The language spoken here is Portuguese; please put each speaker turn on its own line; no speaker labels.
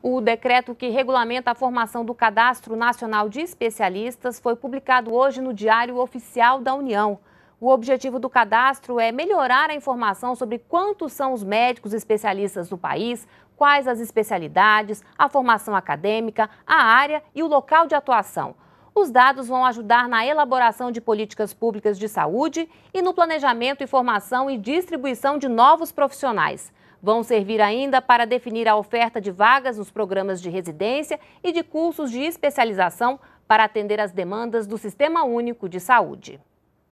O decreto que regulamenta a formação do Cadastro Nacional de Especialistas foi publicado hoje no Diário Oficial da União. O objetivo do cadastro é melhorar a informação sobre quantos são os médicos especialistas do país, quais as especialidades, a formação acadêmica, a área e o local de atuação. Os dados vão ajudar na elaboração de políticas públicas de saúde e no planejamento e formação e distribuição de novos profissionais vão servir ainda para definir a oferta de vagas nos programas de residência e de cursos de especialização para atender às demandas do Sistema Único de Saúde.